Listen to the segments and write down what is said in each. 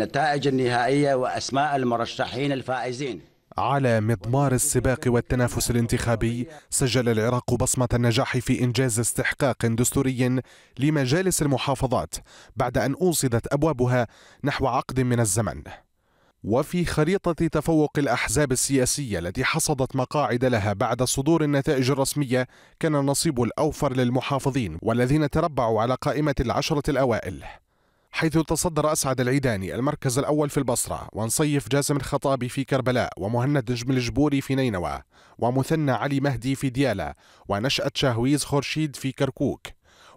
النتائج النهائية وأسماء المرشحين الفائزين على مضمار السباق والتنافس الانتخابي سجل العراق بصمة النجاح في إنجاز استحقاق دستوري لمجالس المحافظات بعد أن أوصدت أبوابها نحو عقد من الزمن وفي خريطة تفوق الأحزاب السياسية التي حصدت مقاعد لها بعد صدور النتائج الرسمية كان النصيب الأوفر للمحافظين والذين تربعوا على قائمة العشرة الأوائل حيث تصدر أسعد العيداني المركز الأول في البصرة ونصيف جاسم الخطابي في كربلاء ومهند نجم الجبوري في نينوى ومثنى علي مهدي في ديالى ونشأة شاهويز خورشيد في كركوك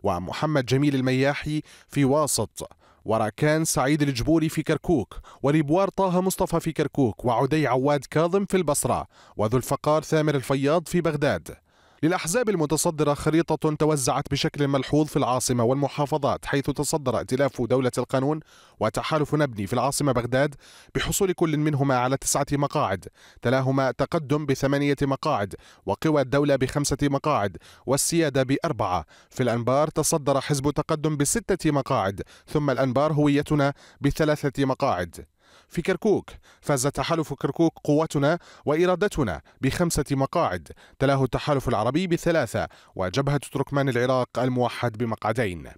ومحمد جميل المياحي في واسط وراكان سعيد الجبوري في كركوك وريبوار طه مصطفى في كركوك وعدي عواد كاظم في البصرة وذو الفقار ثامر الفياض في بغداد للأحزاب المتصدرة خريطة توزعت بشكل ملحوظ في العاصمة والمحافظات حيث تصدر ائتلاف دولة القانون وتحالف نبني في العاصمة بغداد بحصول كل منهما على تسعة مقاعد تلاهما تقدم بثمانية مقاعد وقوى الدولة بخمسة مقاعد والسيادة بأربعة في الأنبار تصدر حزب تقدم بستة مقاعد ثم الأنبار هويتنا بثلاثة مقاعد في كركوك فاز تحالف كركوك قوتنا وإرادتنا بخمسة مقاعد تلاه التحالف العربي بثلاثة وجبهة تركمان العراق الموحد بمقعدين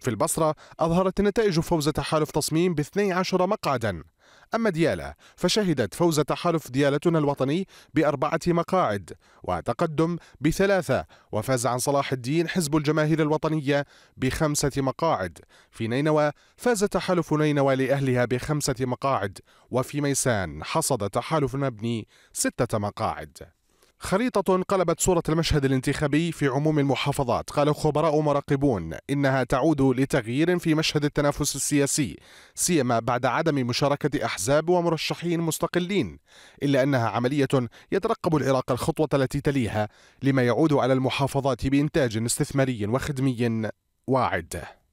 في البصرة أظهرت النتائج فوز تحالف تصميم ب 12 مقعدا أما ديالا فشهدت فوز تحالف ديالتنا الوطني بأربعة مقاعد وتقدم بثلاثة وفاز عن صلاح الدين حزب الجماهير الوطنية بخمسة مقاعد في نينوى فاز تحالف نينوى لأهلها بخمسة مقاعد وفي ميسان حصد تحالف مبني ستة مقاعد خريطة قلبت صورة المشهد الانتخابي في عموم المحافظات قال خبراء مراقبون إنها تعود لتغيير في مشهد التنافس السياسي سيما بعد عدم مشاركة أحزاب ومرشحين مستقلين إلا أنها عملية يترقب العراق الخطوة التي تليها لما يعود على المحافظات بإنتاج استثماري وخدمي واعد